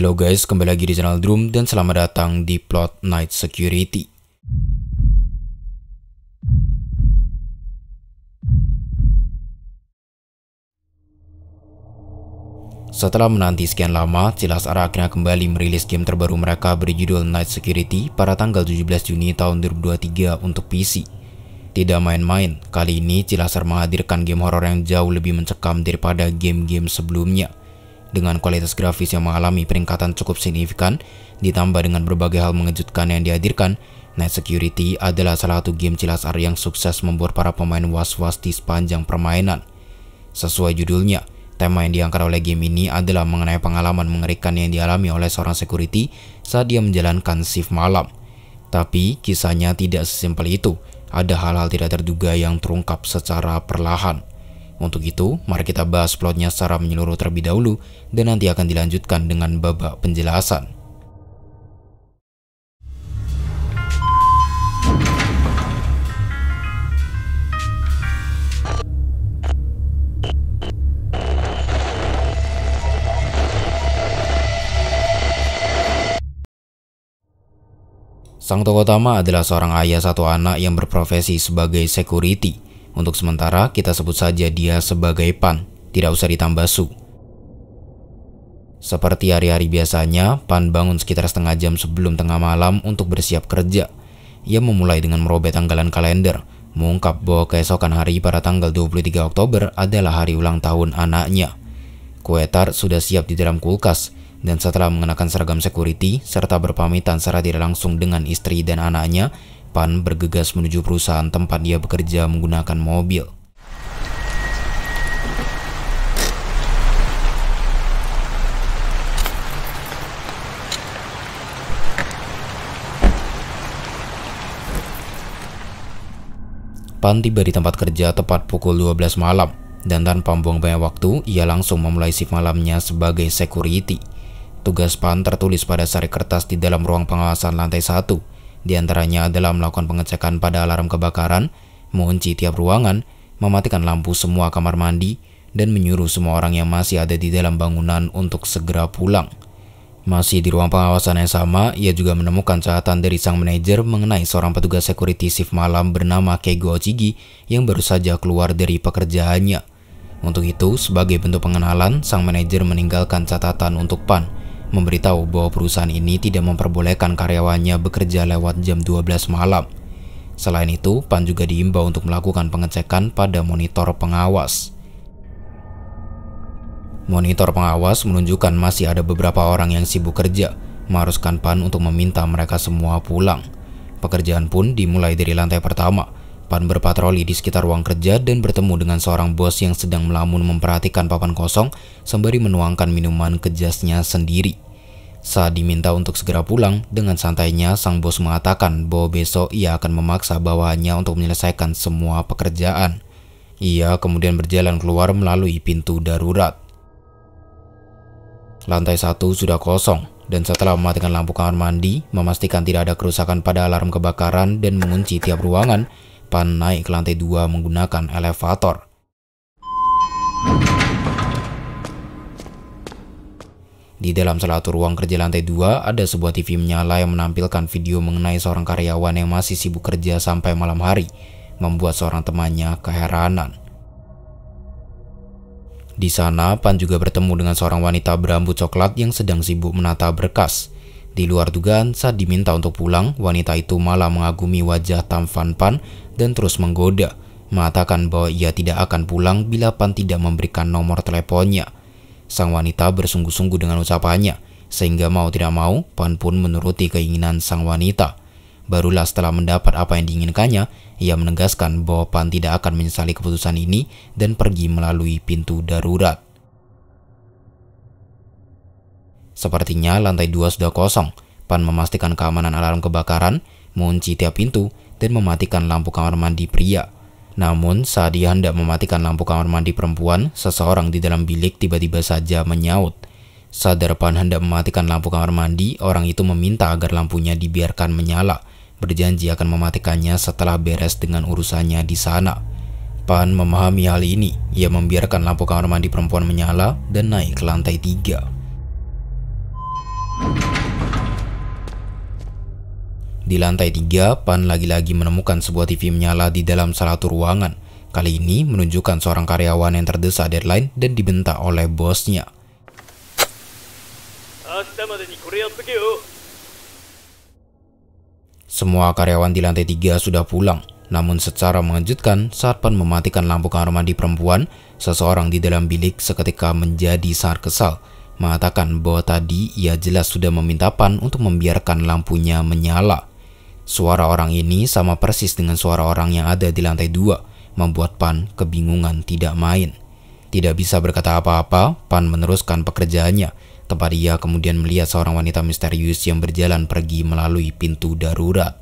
Hello guys, kembali lagi di channel Drum dan selamat datang di Plot Night Security. Setelah menanti sekian lama, Cilasara akhirnya kembali merilis game terbaru mereka berjudul Night Security pada tanggal 17 Juni tahun 2023 untuk PC. Tidak main-main, kali ini Cilasar menghadirkan game horor yang jauh lebih mencekam daripada game-game sebelumnya dengan kualitas grafis yang mengalami peringkatan cukup signifikan, ditambah dengan berbagai hal mengejutkan yang dihadirkan, Night Security adalah salah satu game cilas R yang sukses membuat para pemain was-was di sepanjang permainan. Sesuai judulnya, tema yang diangkat oleh game ini adalah mengenai pengalaman mengerikan yang dialami oleh seorang security saat dia menjalankan shift malam. Tapi kisahnya tidak sesimpel itu, ada hal-hal tidak terduga yang terungkap secara perlahan. Untuk itu, mari kita bahas plotnya secara menyeluruh terlebih dahulu dan nanti akan dilanjutkan dengan babak penjelasan. Sang tokoh utama adalah seorang ayah satu anak yang berprofesi sebagai security untuk sementara, kita sebut saja dia sebagai Pan, tidak usah ditambah Su. Seperti hari-hari biasanya, Pan bangun sekitar setengah jam sebelum tengah malam untuk bersiap kerja. Ia memulai dengan merobek tanggalan kalender, mengungkap bahwa keesokan hari pada tanggal 23 Oktober adalah hari ulang tahun anaknya. Kue tart sudah siap di dalam kulkas, dan setelah mengenakan seragam security serta berpamitan secara tidak langsung dengan istri dan anaknya, Pan bergegas menuju perusahaan tempat dia bekerja menggunakan mobil. Pan tiba di tempat kerja tepat pukul 12 malam dan tanpa membuang banyak waktu, ia langsung memulai shift malamnya sebagai security. Tugas Pan tertulis pada sari kertas di dalam ruang pengawasan lantai 1 di antaranya adalah melakukan pengecekan pada alarm kebakaran, mengunci tiap ruangan, mematikan lampu semua kamar mandi, dan menyuruh semua orang yang masih ada di dalam bangunan untuk segera pulang. Masih di ruang pengawasan yang sama, ia juga menemukan catatan dari sang manajer mengenai seorang petugas security shift malam bernama Keigo Ochigi yang baru saja keluar dari pekerjaannya. Untuk itu, sebagai bentuk pengenalan, sang manajer meninggalkan catatan untuk Pan – memberitahu bahwa perusahaan ini tidak memperbolehkan karyawannya bekerja lewat jam 12 malam. Selain itu, Pan juga diimbau untuk melakukan pengecekan pada monitor pengawas. Monitor pengawas menunjukkan masih ada beberapa orang yang sibuk kerja, mengharuskan Pan untuk meminta mereka semua pulang. Pekerjaan pun dimulai dari lantai pertama, Pan berpatroli di sekitar ruang kerja dan bertemu dengan seorang bos yang sedang melamun memperhatikan papan kosong sembari menuangkan minuman ke jasnya sendiri. Saat diminta untuk segera pulang, dengan santainya sang bos mengatakan bahwa besok ia akan memaksa bawahannya untuk menyelesaikan semua pekerjaan. Ia kemudian berjalan keluar melalui pintu darurat. Lantai satu sudah kosong, dan setelah mematikan lampu kamar mandi, memastikan tidak ada kerusakan pada alarm kebakaran dan mengunci tiap ruangan, depan naik ke lantai dua menggunakan elevator. Di dalam salah satu ruang kerja lantai dua ada sebuah TV menyala yang menampilkan video mengenai seorang karyawan yang masih sibuk kerja sampai malam hari, membuat seorang temannya keheranan. Di sana, Pan juga bertemu dengan seorang wanita berambut coklat yang sedang sibuk menata berkas. Di luar dugaan, saat diminta untuk pulang, wanita itu malah mengagumi wajah Tam Van Pan dan terus menggoda, mengatakan bahwa ia tidak akan pulang bila Pan tidak memberikan nomor teleponnya. Sang wanita bersungguh-sungguh dengan ucapannya, sehingga mau tidak mau, Pan pun menuruti keinginan sang wanita. Barulah setelah mendapat apa yang diinginkannya, ia menegaskan bahwa Pan tidak akan menyesali keputusan ini dan pergi melalui pintu darurat. Sepertinya lantai dua sudah kosong. Pan memastikan keamanan alarm kebakaran, mengunci tiap pintu, dan mematikan lampu kamar mandi pria. Namun, saat dia hendak mematikan lampu kamar mandi perempuan, seseorang di dalam bilik tiba-tiba saja menyaut. Sadar Pan hendak mematikan lampu kamar mandi, orang itu meminta agar lampunya dibiarkan menyala, berjanji akan mematikannya setelah beres dengan urusannya di sana. Pan memahami hal ini, ia membiarkan lampu kamar mandi perempuan menyala dan naik ke lantai tiga. Di lantai tiga, Pan lagi-lagi menemukan sebuah TV menyala di dalam salah satu ruangan. Kali ini menunjukkan seorang karyawan yang terdesak deadline dan dibentak oleh bosnya. Semua karyawan di lantai tiga sudah pulang. Namun secara mengejutkan, saat Pan mematikan lampu kamar mandi perempuan, seseorang di dalam bilik seketika menjadi sangat kesal mengatakan bahwa tadi ia jelas sudah meminta Pan untuk membiarkan lampunya menyala. Suara orang ini sama persis dengan suara orang yang ada di lantai dua, membuat Pan kebingungan tidak main. Tidak bisa berkata apa-apa, Pan meneruskan pekerjaannya, tempat ia kemudian melihat seorang wanita misterius yang berjalan pergi melalui pintu darurat.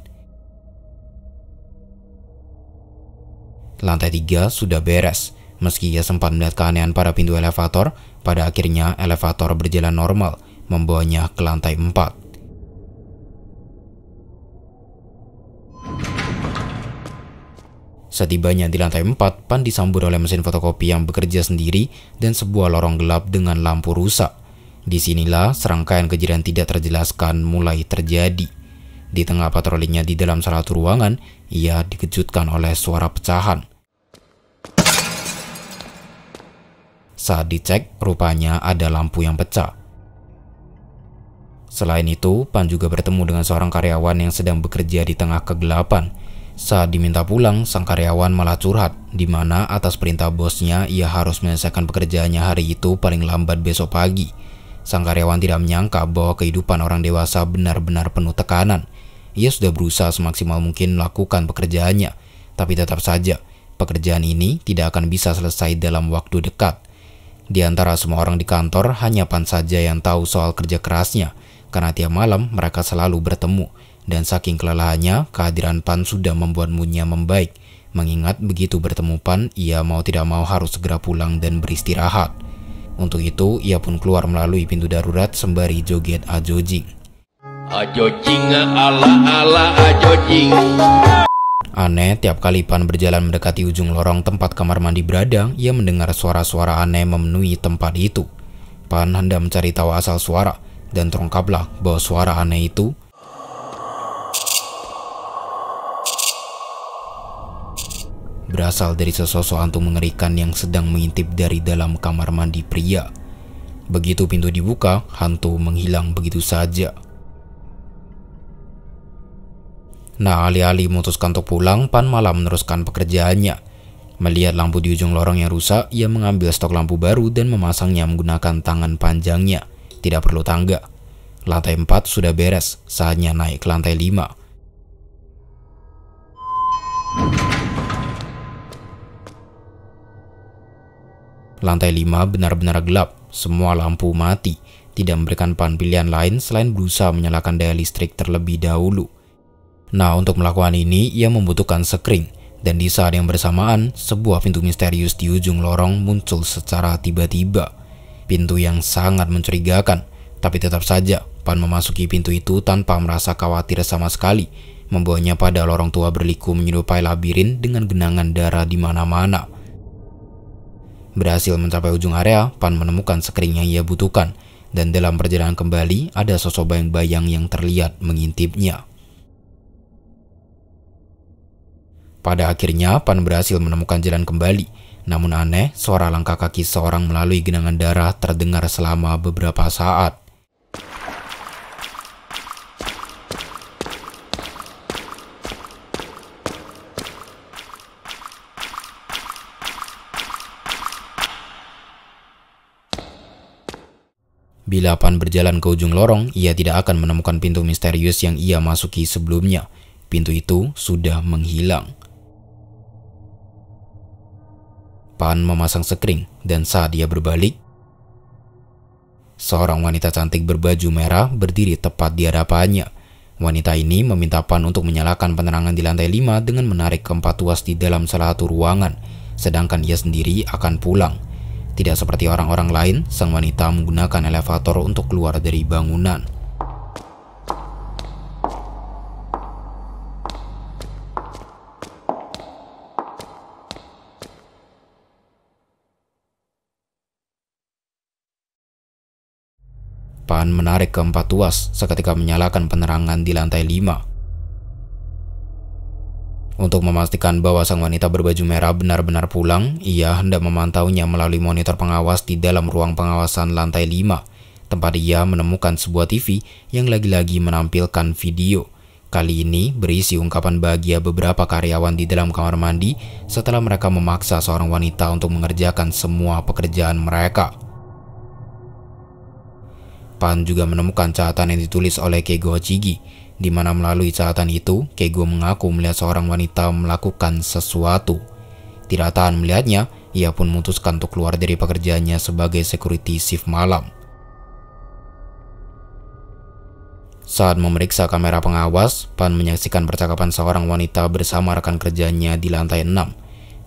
Lantai tiga sudah beres, meski ia sempat melihat keanehan pada pintu elevator, pada akhirnya elevator berjalan normal membawanya ke lantai 4. Setibanya di lantai 4, Pan disambut oleh mesin fotokopi yang bekerja sendiri dan sebuah lorong gelap dengan lampu rusak. Disinilah serangkaian kejadian tidak terjelaskan mulai terjadi. Di tengah patrolinya di dalam salah satu ruangan, ia dikejutkan oleh suara pecahan. Saat dicek, rupanya ada lampu yang pecah. Selain itu, Pan juga bertemu dengan seorang karyawan yang sedang bekerja di tengah kegelapan. Saat diminta pulang, sang karyawan malah curhat, di mana atas perintah bosnya ia harus menyelesaikan pekerjaannya hari itu paling lambat besok pagi. Sang karyawan tidak menyangka bahwa kehidupan orang dewasa benar-benar penuh tekanan. Ia sudah berusaha semaksimal mungkin melakukan pekerjaannya, tapi tetap saja pekerjaan ini tidak akan bisa selesai dalam waktu dekat. Di antara semua orang di kantor, hanya Pan saja yang tahu soal kerja kerasnya, karena tiap malam mereka selalu bertemu. Dan saking kelelahannya, kehadiran Pan sudah membuat Munya membaik. Mengingat begitu bertemu Pan, ia mau tidak mau harus segera pulang dan beristirahat. Untuk itu, ia pun keluar melalui pintu darurat sembari joget ajojing. Ajojing ala ala ajojing. Aneh, tiap kali Pan berjalan mendekati ujung lorong tempat kamar mandi berada, ia mendengar suara-suara aneh memenuhi tempat itu. Pan hendak mencari tahu asal suara, dan terungkaplah bahwa suara aneh itu berasal dari sesosok hantu mengerikan yang sedang mengintip dari dalam kamar mandi pria. Begitu pintu dibuka, hantu menghilang begitu saja. Nah, alih-alih memutuskan untuk pulang, Pan malah meneruskan pekerjaannya. Melihat lampu di ujung lorong yang rusak, ia mengambil stok lampu baru dan memasangnya menggunakan tangan panjangnya. Tidak perlu tangga. Lantai 4 sudah beres, saatnya naik ke lantai 5. Lantai 5 benar-benar gelap, semua lampu mati. Tidak memberikan Pan pilihan lain selain berusaha menyalakan daya listrik terlebih dahulu. Nah, untuk melakukan ini, ia membutuhkan sekring, dan di saat yang bersamaan, sebuah pintu misterius di ujung lorong muncul secara tiba-tiba. Pintu yang sangat mencurigakan, tapi tetap saja Pan memasuki pintu itu tanpa merasa khawatir sama sekali, membawanya pada lorong tua berliku menyerupai labirin dengan genangan darah di mana-mana. Berhasil mencapai ujung area, Pan menemukan sekring yang ia butuhkan, dan dalam perjalanan kembali ada sosok bayang-bayang yang terlihat mengintipnya. Pada akhirnya, Pan berhasil menemukan jalan kembali. Namun aneh, suara langkah kaki seorang melalui genangan darah terdengar selama beberapa saat. Bila Pan berjalan ke ujung lorong, ia tidak akan menemukan pintu misterius yang ia masuki sebelumnya. Pintu itu sudah menghilang. Pan memasang sekring dan saat dia berbalik, seorang wanita cantik berbaju merah berdiri tepat di hadapannya. Wanita ini meminta Pan untuk menyalakan penerangan di lantai 5 dengan menarik keempat tuas di dalam salah satu ruangan, sedangkan ia sendiri akan pulang. Tidak seperti orang-orang lain, sang wanita menggunakan elevator untuk keluar dari bangunan. Paan menarik keempat tuas seketika menyalakan penerangan di lantai lima. Untuk memastikan bahwa sang wanita berbaju merah benar-benar pulang, ia hendak memantaunya melalui monitor pengawas di dalam ruang pengawasan lantai lima. tempat ia menemukan sebuah TV yang lagi-lagi menampilkan video. Kali ini berisi ungkapan bahagia beberapa karyawan di dalam kamar mandi setelah mereka memaksa seorang wanita untuk mengerjakan semua pekerjaan mereka. Pan juga menemukan catatan yang ditulis oleh Keigo Hachigi, di mana melalui catatan itu, Keigo mengaku melihat seorang wanita melakukan sesuatu. Tidak tahan melihatnya, ia pun memutuskan untuk keluar dari pekerjaannya sebagai security shift malam. Saat memeriksa kamera pengawas, Pan menyaksikan percakapan seorang wanita bersama rekan kerjanya di lantai 6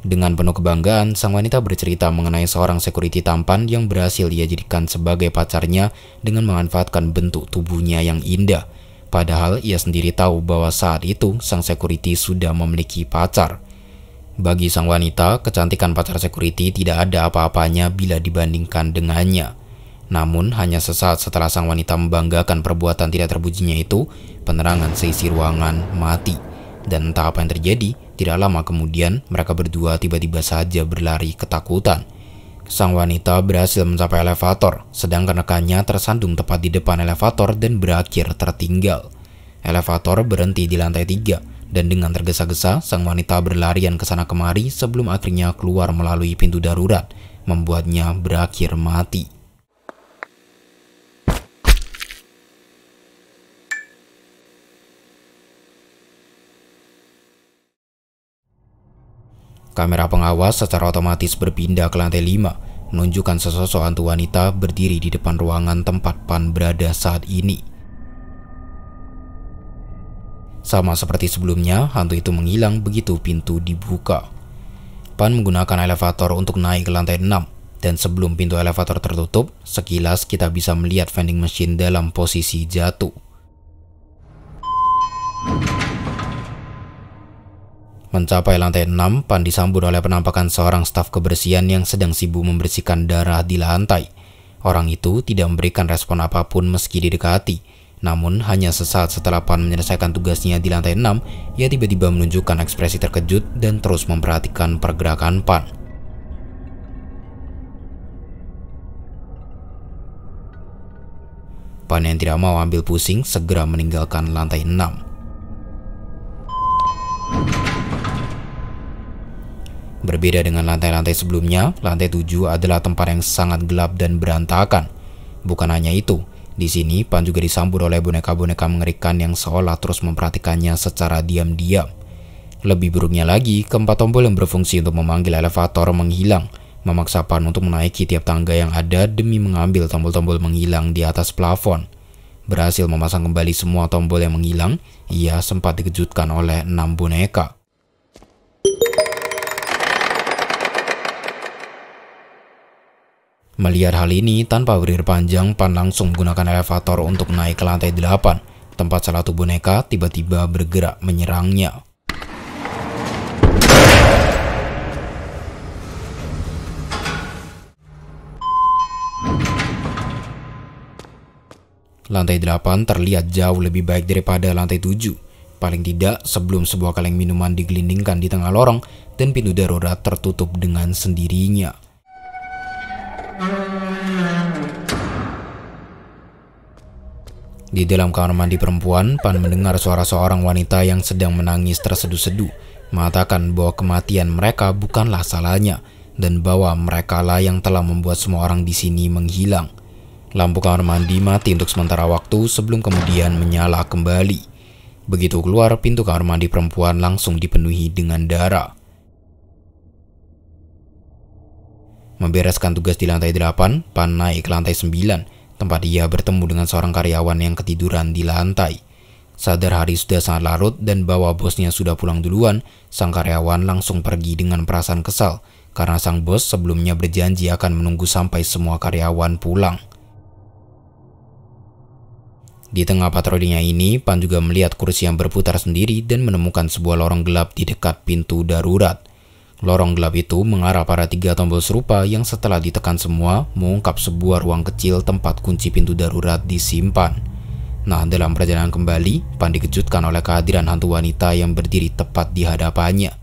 dengan penuh kebanggaan, sang wanita bercerita mengenai seorang security tampan yang berhasil ia jadikan sebagai pacarnya dengan memanfaatkan bentuk tubuhnya yang indah. Padahal ia sendiri tahu bahwa saat itu sang security sudah memiliki pacar. Bagi sang wanita, kecantikan pacar security tidak ada apa-apanya bila dibandingkan dengannya. Namun, hanya sesaat setelah sang wanita membanggakan perbuatan tidak terpujinya itu, penerangan seisi ruangan mati. Dan entah apa yang terjadi, tidak lama kemudian, mereka berdua tiba-tiba saja berlari ketakutan. Sang wanita berhasil mencapai elevator, sedangkan rekannya tersandung tepat di depan elevator dan berakhir tertinggal. Elevator berhenti di lantai tiga, dan dengan tergesa-gesa, sang wanita berlarian ke sana kemari sebelum akhirnya keluar melalui pintu darurat, membuatnya berakhir mati. Kamera pengawas secara otomatis berpindah ke lantai 5, menunjukkan sesosok hantu wanita berdiri di depan ruangan tempat Pan berada saat ini. Sama seperti sebelumnya, hantu itu menghilang begitu pintu dibuka. Pan menggunakan elevator untuk naik ke lantai 6, dan sebelum pintu elevator tertutup, sekilas kita bisa melihat vending machine dalam posisi jatuh. Mencapai lantai 6, Pan disambut oleh penampakan seorang staf kebersihan yang sedang sibuk membersihkan darah di lantai. Orang itu tidak memberikan respon apapun meski didekati. Namun, hanya sesaat setelah Pan menyelesaikan tugasnya di lantai 6, ia tiba-tiba menunjukkan ekspresi terkejut dan terus memperhatikan pergerakan Pan. Pan yang tidak mau ambil pusing segera meninggalkan lantai 6. Berbeda dengan lantai-lantai sebelumnya, lantai 7 adalah tempat yang sangat gelap dan berantakan. Bukan hanya itu, di sini Pan juga disambut oleh boneka-boneka mengerikan yang seolah terus memperhatikannya secara diam-diam. Lebih buruknya lagi, keempat tombol yang berfungsi untuk memanggil elevator menghilang, memaksa Pan untuk menaiki tiap tangga yang ada demi mengambil tombol-tombol menghilang di atas plafon. Berhasil memasang kembali semua tombol yang menghilang, ia sempat dikejutkan oleh enam boneka. Melihat hal ini, tanpa berir panjang, Pan langsung menggunakan elevator untuk naik ke lantai 8, tempat salah satu boneka tiba-tiba bergerak menyerangnya. Lantai 8 terlihat jauh lebih baik daripada lantai 7. Paling tidak sebelum sebuah kaleng minuman digelindingkan di tengah lorong dan pintu darurat tertutup dengan sendirinya. Di dalam kamar mandi perempuan, Pan mendengar suara seorang wanita yang sedang menangis tersedu-sedu, mengatakan bahwa kematian mereka bukanlah salahnya dan bahwa merekalah yang telah membuat semua orang di sini menghilang. Lampu kamar mandi mati untuk sementara waktu sebelum kemudian menyala kembali. Begitu keluar, pintu kamar mandi perempuan langsung dipenuhi dengan darah. Membereskan tugas di lantai 8, Pan naik ke lantai 9 tempat ia bertemu dengan seorang karyawan yang ketiduran di lantai. Sadar hari sudah sangat larut dan bahwa bosnya sudah pulang duluan, sang karyawan langsung pergi dengan perasaan kesal karena sang bos sebelumnya berjanji akan menunggu sampai semua karyawan pulang. Di tengah patrolinya ini, Pan juga melihat kursi yang berputar sendiri dan menemukan sebuah lorong gelap di dekat pintu darurat. Lorong gelap itu mengarah pada tiga tombol serupa yang setelah ditekan semua mengungkap sebuah ruang kecil tempat kunci pintu darurat disimpan. Nah, dalam perjalanan kembali, Pan dikejutkan oleh kehadiran hantu wanita yang berdiri tepat di hadapannya.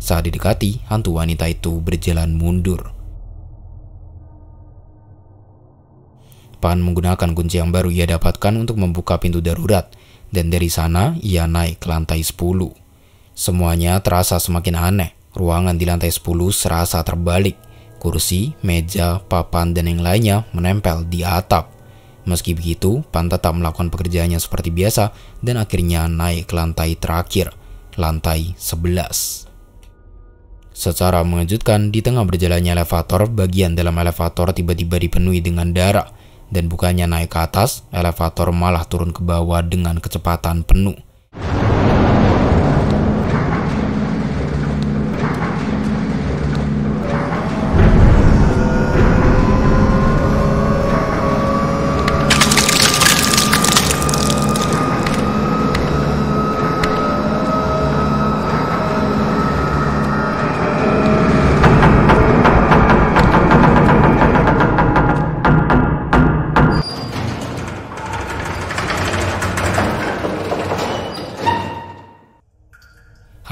Saat didekati, hantu wanita itu berjalan mundur. depan menggunakan kunci yang baru ia dapatkan untuk membuka pintu darurat, dan dari sana ia naik ke lantai 10. Semuanya terasa semakin aneh. Ruangan di lantai 10 serasa terbalik. Kursi, meja, papan, dan yang lainnya menempel di atap. Meski begitu, Pan tetap melakukan pekerjaannya seperti biasa dan akhirnya naik ke lantai terakhir, lantai 11. Secara mengejutkan, di tengah berjalannya elevator, bagian dalam elevator tiba-tiba dipenuhi dengan darah dan bukannya naik ke atas, elevator malah turun ke bawah dengan kecepatan penuh.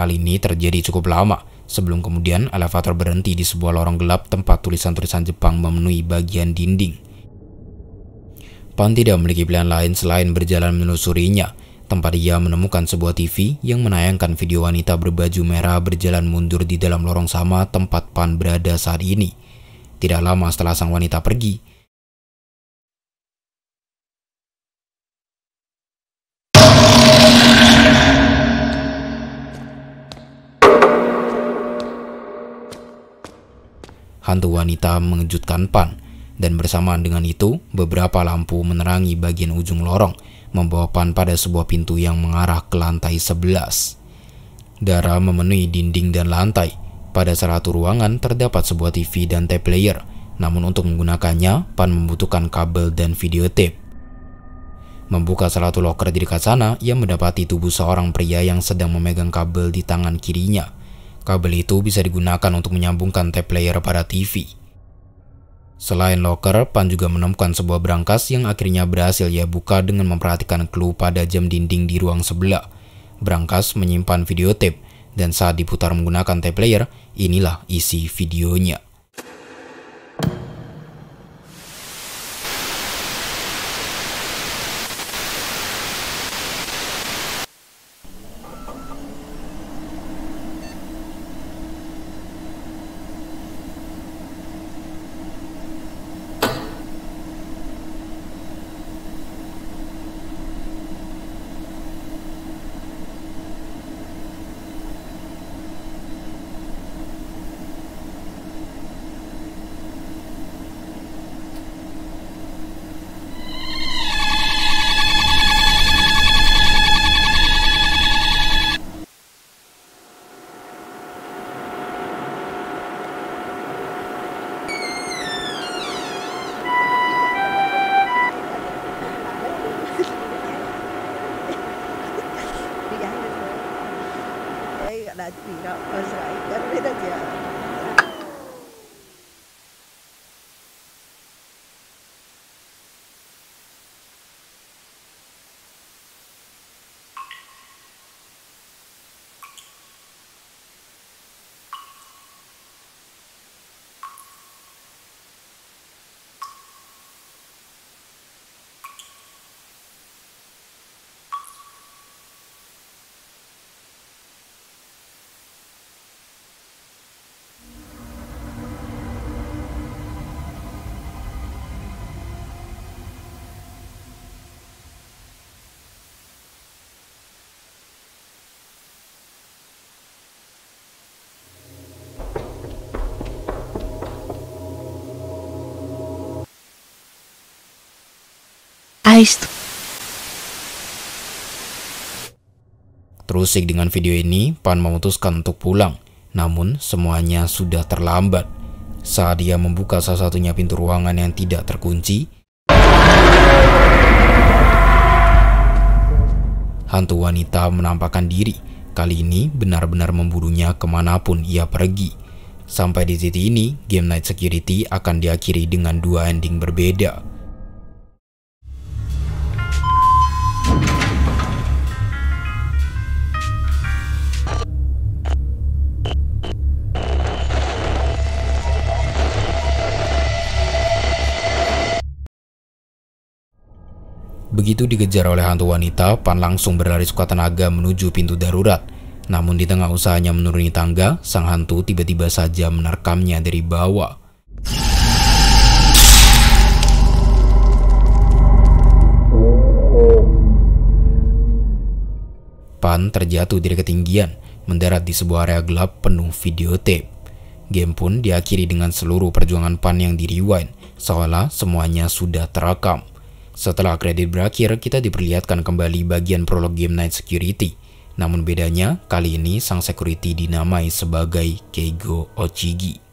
Hal ini terjadi cukup lama, sebelum kemudian elevator berhenti di sebuah lorong gelap tempat tulisan-tulisan Jepang memenuhi bagian dinding. Pan tidak memiliki pilihan lain selain berjalan menelusurinya, tempat ia menemukan sebuah TV yang menayangkan video wanita berbaju merah berjalan mundur di dalam lorong sama tempat Pan berada saat ini. Tidak lama setelah sang wanita pergi, hantu wanita mengejutkan Pan, dan bersamaan dengan itu, beberapa lampu menerangi bagian ujung lorong, membawa Pan pada sebuah pintu yang mengarah ke lantai 11. Darah memenuhi dinding dan lantai. Pada salah satu ruangan terdapat sebuah TV dan tape player, namun untuk menggunakannya, Pan membutuhkan kabel dan videotape. Membuka salah satu loker di dekat sana, ia mendapati tubuh seorang pria yang sedang memegang kabel di tangan kirinya. Kabel itu bisa digunakan untuk menyambungkan tape player pada TV. Selain locker, Pan juga menemukan sebuah brankas yang akhirnya berhasil ia buka dengan memperhatikan clue pada jam dinding di ruang sebelah. Brankas menyimpan videotape, dan saat diputar menggunakan tape player, inilah isi videonya. Christ. Terusik dengan video ini, Pan memutuskan untuk pulang. Namun, semuanya sudah terlambat. Saat dia membuka salah satunya pintu ruangan yang tidak terkunci, hantu wanita menampakkan diri. Kali ini benar-benar memburunya kemanapun ia pergi. Sampai di titik ini, game night security akan diakhiri dengan dua ending berbeda. Begitu dikejar oleh hantu wanita, Pan langsung berlari sekuat tenaga menuju pintu darurat. Namun di tengah usahanya menuruni tangga, sang hantu tiba-tiba saja menerkamnya dari bawah. Pan terjatuh dari ketinggian, mendarat di sebuah area gelap penuh videotape. Game pun diakhiri dengan seluruh perjuangan Pan yang di-rewind, seolah semuanya sudah terekam. Setelah kredit berakhir, kita diperlihatkan kembali bagian prolog game Night Security. Namun bedanya, kali ini sang security dinamai sebagai Keigo Ochigi.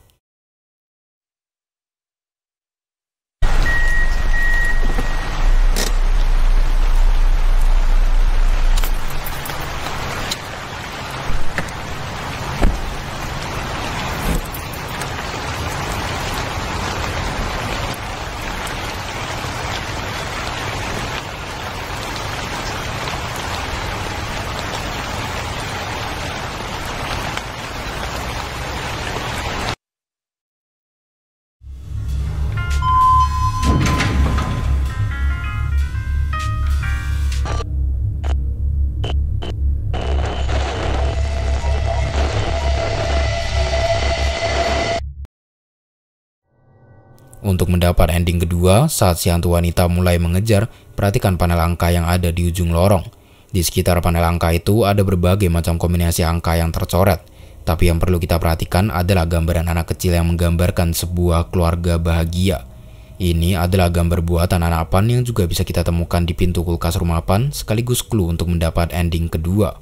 Untuk mendapat ending kedua, saat si hantu wanita mulai mengejar, perhatikan panel angka yang ada di ujung lorong. Di sekitar panel angka itu ada berbagai macam kombinasi angka yang tercoret. Tapi yang perlu kita perhatikan adalah gambaran anak kecil yang menggambarkan sebuah keluarga bahagia. Ini adalah gambar buatan anak Pan yang juga bisa kita temukan di pintu kulkas rumah Pan sekaligus clue untuk mendapat ending kedua.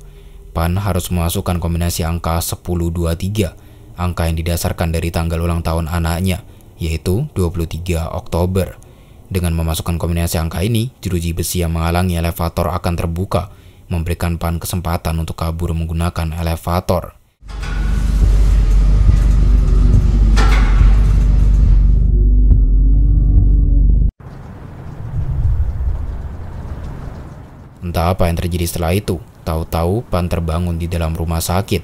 Pan harus memasukkan kombinasi angka 1023, angka yang didasarkan dari tanggal ulang tahun anaknya yaitu 23 Oktober. Dengan memasukkan kombinasi angka ini, jeruji besi yang menghalangi elevator akan terbuka, memberikan Pan kesempatan untuk kabur menggunakan elevator. Entah apa yang terjadi setelah itu, tahu-tahu Pan terbangun di dalam rumah sakit,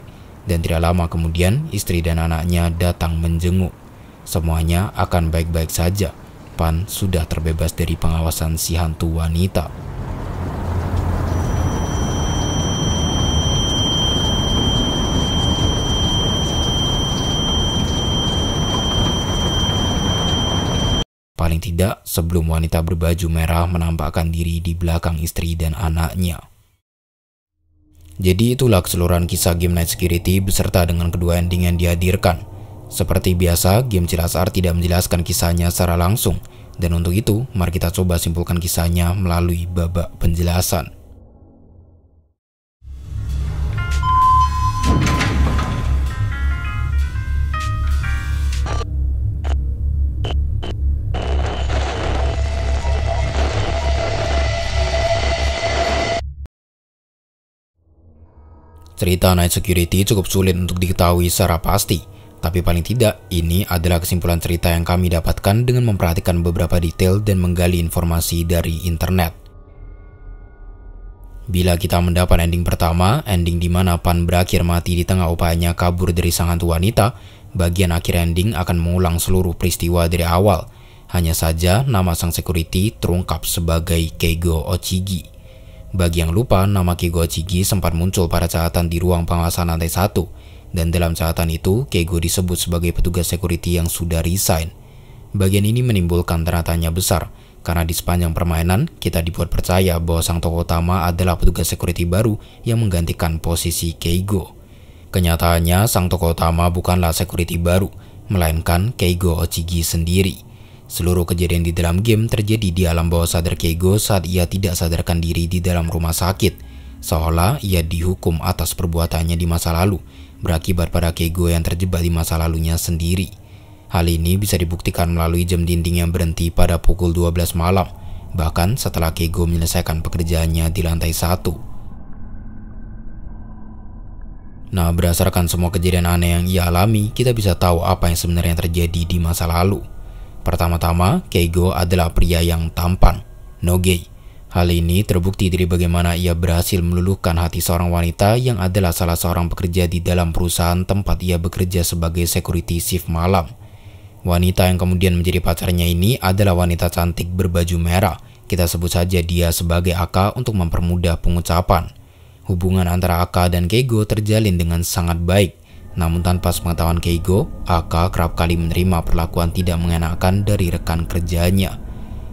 dan tidak lama kemudian istri dan anaknya datang menjenguk. Semuanya akan baik-baik saja. Pan sudah terbebas dari pengawasan si hantu wanita. Paling tidak sebelum wanita berbaju merah menampakkan diri di belakang istri dan anaknya. Jadi itulah keseluruhan kisah Game Night Security beserta dengan kedua ending yang dihadirkan. Seperti biasa, game Cilasar tidak menjelaskan kisahnya secara langsung, dan untuk itu, mari kita coba simpulkan kisahnya melalui babak penjelasan. Cerita Night Security cukup sulit untuk diketahui secara pasti, tapi paling tidak, ini adalah kesimpulan cerita yang kami dapatkan dengan memperhatikan beberapa detail dan menggali informasi dari internet. Bila kita mendapat ending pertama, ending di mana Pan berakhir mati di tengah upayanya kabur dari sang hantu wanita, bagian akhir ending akan mengulang seluruh peristiwa dari awal. Hanya saja, nama sang security terungkap sebagai Keigo Ochigi. Bagi yang lupa, nama Keigo Ochigi sempat muncul pada catatan di ruang pengawasan lantai 1, dan dalam catatan itu, Keigo disebut sebagai petugas security yang sudah resign. Bagian ini menimbulkan tanda tanya besar, karena di sepanjang permainan, kita dibuat percaya bahwa sang tokoh utama adalah petugas security baru yang menggantikan posisi Keigo. Kenyataannya, sang tokoh utama bukanlah security baru, melainkan Keigo Ochigi sendiri. Seluruh kejadian di dalam game terjadi di alam bawah sadar Keigo saat ia tidak sadarkan diri di dalam rumah sakit, seolah ia dihukum atas perbuatannya di masa lalu, berakibat pada Keigo yang terjebak di masa lalunya sendiri. Hal ini bisa dibuktikan melalui jam dinding yang berhenti pada pukul 12 malam, bahkan setelah Keigo menyelesaikan pekerjaannya di lantai satu. Nah, berdasarkan semua kejadian aneh yang ia alami, kita bisa tahu apa yang sebenarnya terjadi di masa lalu. Pertama-tama, Keigo adalah pria yang tampan, no gay. Hal ini terbukti dari bagaimana ia berhasil meluluhkan hati seorang wanita yang adalah salah seorang pekerja di dalam perusahaan tempat ia bekerja sebagai security shift malam. Wanita yang kemudian menjadi pacarnya ini adalah wanita cantik berbaju merah. Kita sebut saja dia sebagai Aka untuk mempermudah pengucapan. Hubungan antara Aka dan Keigo terjalin dengan sangat baik. Namun tanpa sepengetahuan Keigo, Aka kerap kali menerima perlakuan tidak mengenakan dari rekan kerjanya.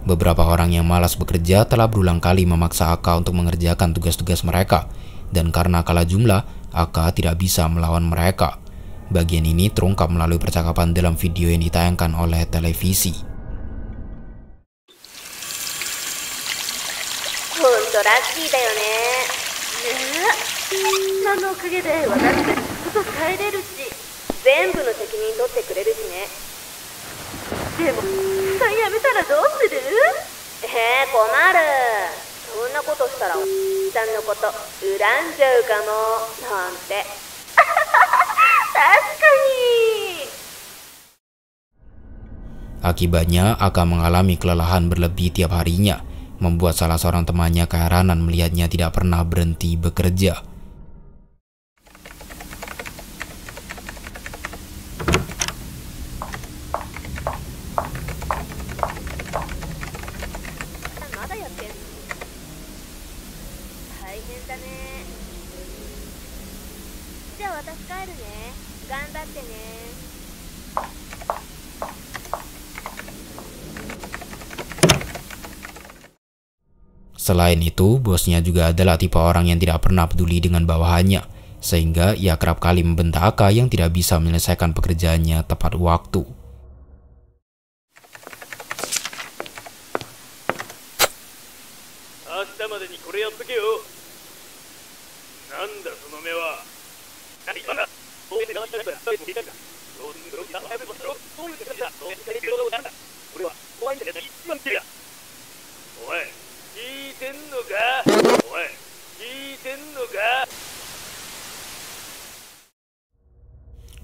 Beberapa orang yang malas bekerja telah berulang kali memaksa Aka untuk mengerjakan tugas-tugas mereka, dan karena kalah jumlah, Aka tidak bisa melawan mereka. Bagian ini terungkap melalui percakapan dalam video yang ditayangkan oleh televisi. 確かに Akibatnya, Aka mengalami kelelahan berlebih tiap harinya, membuat salah seorang temannya keheranan melihatnya tidak pernah berhenti bekerja. Selain itu, bosnya juga adalah tipe orang yang tidak pernah peduli dengan bawahannya, sehingga ia kerap kali membentak Aka yang tidak bisa menyelesaikan pekerjaannya tepat waktu.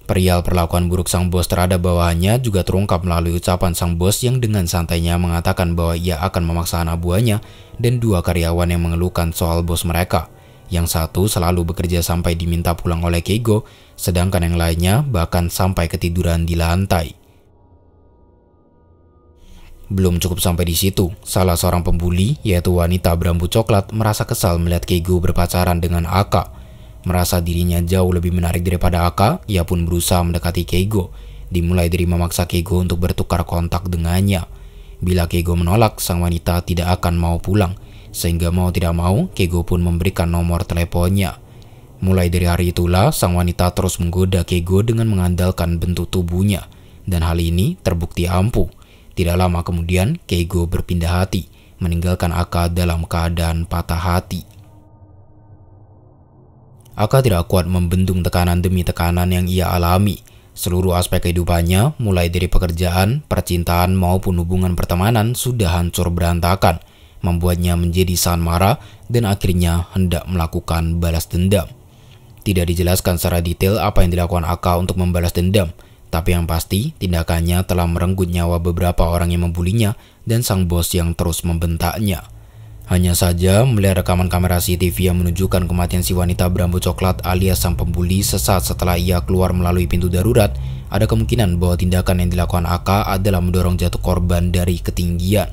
Perial perlakuan buruk sang bos terhadap bawahannya juga terungkap melalui ucapan sang bos yang dengan santainya mengatakan bahwa ia akan memaksa anak buahnya dan dua karyawan yang mengeluhkan soal bos mereka. Yang satu selalu bekerja sampai diminta pulang oleh Keigo, sedangkan yang lainnya bahkan sampai ketiduran di lantai. Belum cukup sampai di situ, salah seorang pembuli, yaitu wanita berambut coklat, merasa kesal melihat Keigo berpacaran dengan Aka Merasa dirinya jauh lebih menarik daripada Aka, ia pun berusaha mendekati Keigo, dimulai dari memaksa Keigo untuk bertukar kontak dengannya. Bila Keigo menolak, sang wanita tidak akan mau pulang, sehingga mau tidak mau, Keigo pun memberikan nomor teleponnya. Mulai dari hari itulah, sang wanita terus menggoda Keigo dengan mengandalkan bentuk tubuhnya, dan hal ini terbukti ampuh. Tidak lama kemudian, Keigo berpindah hati, meninggalkan Aka dalam keadaan patah hati. Aka tidak kuat membendung tekanan demi tekanan yang ia alami. Seluruh aspek kehidupannya, mulai dari pekerjaan, percintaan, maupun hubungan pertemanan sudah hancur berantakan, membuatnya menjadi sangat marah dan akhirnya hendak melakukan balas dendam. Tidak dijelaskan secara detail apa yang dilakukan Aka untuk membalas dendam, tapi yang pasti tindakannya telah merenggut nyawa beberapa orang yang membulinya dan sang bos yang terus membentaknya. Hanya saja, melihat rekaman kamera CCTV yang menunjukkan kematian si wanita berambut coklat alias sang pembuli sesaat setelah ia keluar melalui pintu darurat, ada kemungkinan bahwa tindakan yang dilakukan AK adalah mendorong jatuh korban dari ketinggian.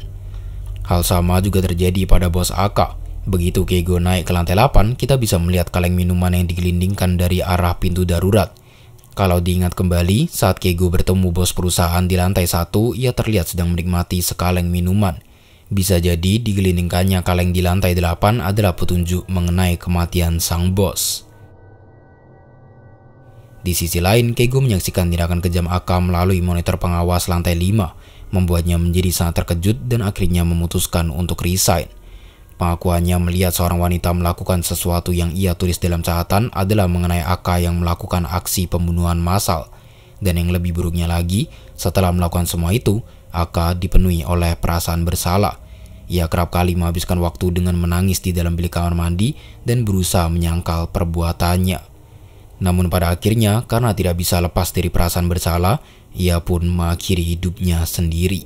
Hal sama juga terjadi pada bos AK. Begitu Keigo naik ke lantai 8, kita bisa melihat kaleng minuman yang digelindingkan dari arah pintu darurat. Kalau diingat kembali, saat Keigo bertemu bos perusahaan di lantai 1, ia terlihat sedang menikmati sekaleng minuman – bisa jadi digelindingkannya kaleng di lantai 8 adalah petunjuk mengenai kematian sang bos. Di sisi lain, Keigo menyaksikan tindakan kejam Aka melalui monitor pengawas lantai 5, membuatnya menjadi sangat terkejut dan akhirnya memutuskan untuk resign. Pengakuannya melihat seorang wanita melakukan sesuatu yang ia tulis dalam catatan adalah mengenai Aka yang melakukan aksi pembunuhan massal. Dan yang lebih buruknya lagi, setelah melakukan semua itu, Aka dipenuhi oleh perasaan bersalah ia kerap kali menghabiskan waktu dengan menangis di dalam bilik kamar mandi dan berusaha menyangkal perbuatannya. Namun pada akhirnya, karena tidak bisa lepas dari perasaan bersalah, ia pun mengakhiri hidupnya sendiri.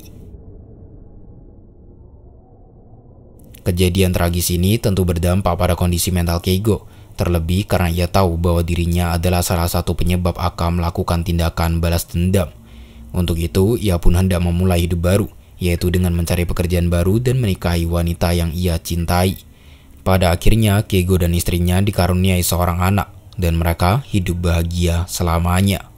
Kejadian tragis ini tentu berdampak pada kondisi mental Keigo, terlebih karena ia tahu bahwa dirinya adalah salah satu penyebab Aka melakukan tindakan balas dendam. Untuk itu, ia pun hendak memulai hidup baru yaitu dengan mencari pekerjaan baru dan menikahi wanita yang ia cintai. Pada akhirnya, Keigo dan istrinya dikaruniai seorang anak, dan mereka hidup bahagia selamanya.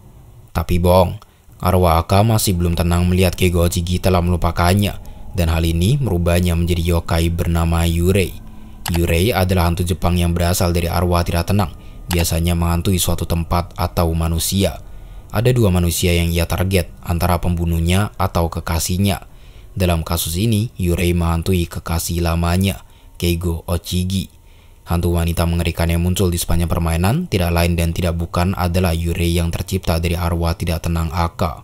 Tapi bohong, arwah Aka masih belum tenang melihat Keigo Ochigi telah melupakannya, dan hal ini merubahnya menjadi yokai bernama Yurei. Yurei adalah hantu Jepang yang berasal dari arwah tidak tenang, biasanya menghantui suatu tempat atau manusia. Ada dua manusia yang ia target, antara pembunuhnya atau kekasihnya. Dalam kasus ini, Yurei menghantui kekasih lamanya, Keigo Ochigi. Hantu wanita mengerikan yang muncul di sepanjang permainan tidak lain dan tidak bukan adalah Yurei yang tercipta dari arwah tidak tenang Aka.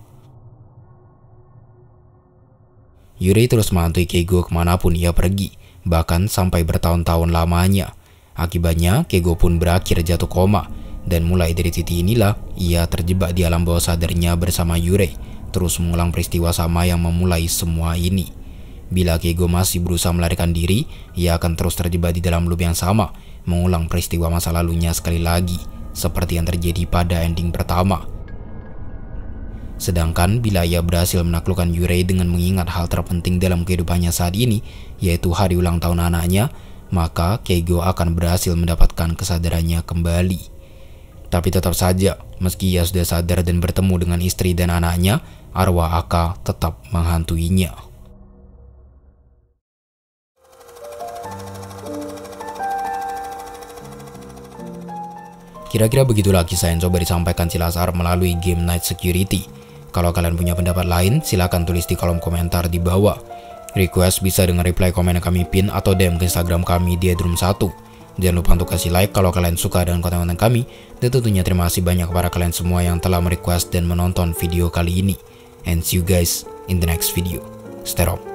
Yurei terus menghantui Keigo kemanapun ia pergi, bahkan sampai bertahun-tahun lamanya. Akibatnya, Keigo pun berakhir jatuh koma, dan mulai dari titik inilah ia terjebak di alam bawah sadarnya bersama Yurei terus mengulang peristiwa sama yang memulai semua ini. Bila Keigo masih berusaha melarikan diri, ia akan terus terjebak di dalam loop yang sama, mengulang peristiwa masa lalunya sekali lagi, seperti yang terjadi pada ending pertama. Sedangkan bila ia berhasil menaklukkan Yurei dengan mengingat hal terpenting dalam kehidupannya saat ini, yaitu hari ulang tahun anaknya, maka Keigo akan berhasil mendapatkan kesadarannya kembali. Tapi tetap saja, meski ia sudah sadar dan bertemu dengan istri dan anaknya, arwah Aka tetap menghantuinya. Kira-kira begitulah kisah yang coba disampaikan Silasar melalui game Night Security. Kalau kalian punya pendapat lain, silahkan tulis di kolom komentar di bawah. Request bisa dengan reply komen yang kami pin atau DM ke Instagram kami di edrum 1 Jangan lupa untuk kasih like kalau kalian suka dengan konten-konten kami. Dan tentunya terima kasih banyak kepada kalian semua yang telah merequest dan menonton video kali ini. and see you guys in the next video. Stay up.